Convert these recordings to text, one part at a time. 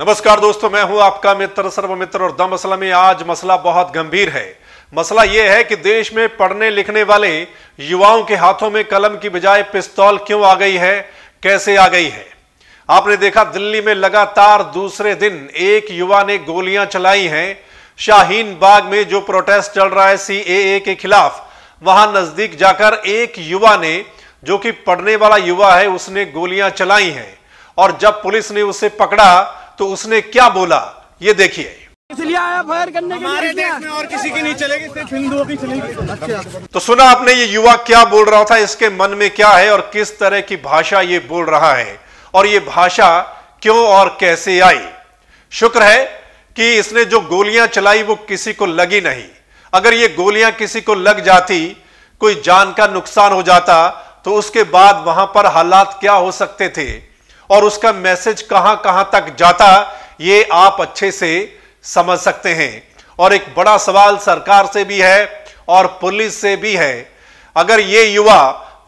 नमस्कार दोस्तों मैं हूं आपका मित्र सर्व मित्र और दम असल में आज मसला बहुत गंभीर है मसला यह है कि देश में पढ़ने लिखने वाले युवाओं के हाथों में कलम की बजाय पिस्तौल क्यों आ गई है कैसे आ गई है आपने देखा दिल्ली में लगातार दूसरे दिन एक युवा ने गोलियां चलाई हैं शाहीन बाग में जो प्रोटेस्ट चल रहा है सी के खिलाफ वहां नजदीक जाकर एक युवा ने जो कि पढ़ने वाला युवा है उसने गोलियां चलाई हैं और जब पुलिस ने उसे पकड़ा तो उसने क्या बोला ये देखिए इसलिए आया फायर करने के लिए और किसी की नहीं चलेगी सिर्फ हिंदुओं की चलेगी तो सुना आपने ये युवा क्या बोल रहा था इसके मन में क्या है और किस तरह की भाषा ये बोल रहा है और ये भाषा क्यों और कैसे आई शुक्र है कि इसने जो गोलियां चलाई वो किसी को लगी नहीं अगर ये गोलियां किसी को लग जाती कोई जान का नुकसान हो जाता तो उसके बाद वहां पर हालात क्या हो सकते थे और उसका मैसेज कहां कहां तक जाता ये आप अच्छे से समझ सकते हैं और एक बड़ा सवाल सरकार से भी है और पुलिस से भी है अगर ये युवा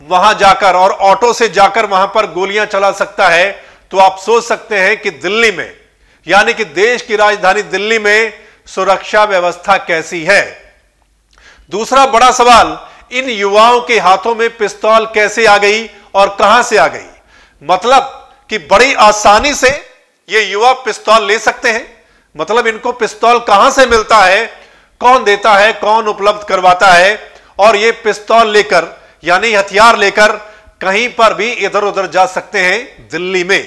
वहां जाकर और ऑटो से जाकर वहां पर गोलियां चला सकता है तो आप सोच सकते हैं कि दिल्ली में यानी कि देश की राजधानी दिल्ली में सुरक्षा व्यवस्था कैसी है दूसरा बड़ा सवाल इन युवाओं के हाथों में पिस्तौल कैसे आ गई और कहां से आ गई मतलब कि बड़ी आसानी से ये युवा पिस्तौल ले सकते हैं मतलब इनको पिस्तौल कहां से मिलता है कौन देता है कौन उपलब्ध करवाता है और ये पिस्तौल लेकर यानी हथियार लेकर कहीं पर भी इधर उधर जा सकते हैं दिल्ली में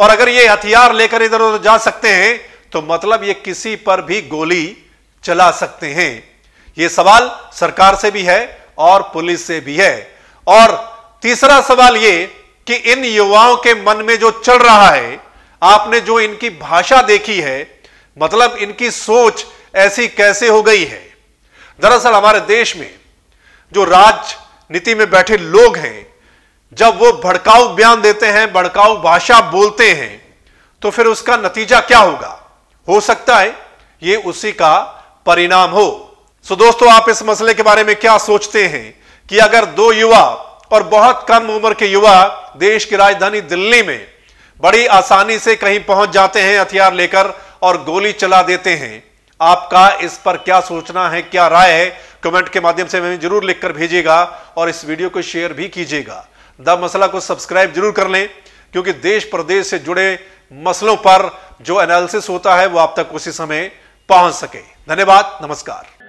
और अगर ये हथियार लेकर इधर उधर जा सकते हैं तो मतलब ये किसी पर भी गोली चला सकते हैं ये सवाल सरकार से भी है और पुलिस से भी है और तीसरा सवाल ये कि इन युवाओं के मन में जो चल रहा है आपने जो इनकी भाषा देखी है मतलब इनकी सोच ऐसी कैसे हो गई है दरअसल हमारे देश में जो राजनीति में बैठे लोग हैं जब वो भड़काऊ बयान देते हैं भड़काऊ भाषा बोलते हैं तो फिर उसका नतीजा क्या होगा हो सकता है ये उसी का परिणाम हो सो दोस्तों आप इस मसले के बारे में क्या सोचते हैं कि अगर दो युवा और बहुत कम उम्र के युवा देश की राजधानी दिल्ली में बड़ी आसानी से कहीं पहुंच जाते हैं हथियार लेकर और गोली चला देते हैं आपका इस पर क्या सोचना है क्या राय है कमेंट के माध्यम से हमें जरूर लिखकर भेजिएगा और इस वीडियो को शेयर भी कीजिएगा द मसला को सब्सक्राइब जरूर कर लें क्योंकि देश प्रदेश से जुड़े मसलों पर जो एनालिसिस होता है वो आप तक उसी समय पहुंच सके धन्यवाद नमस्कार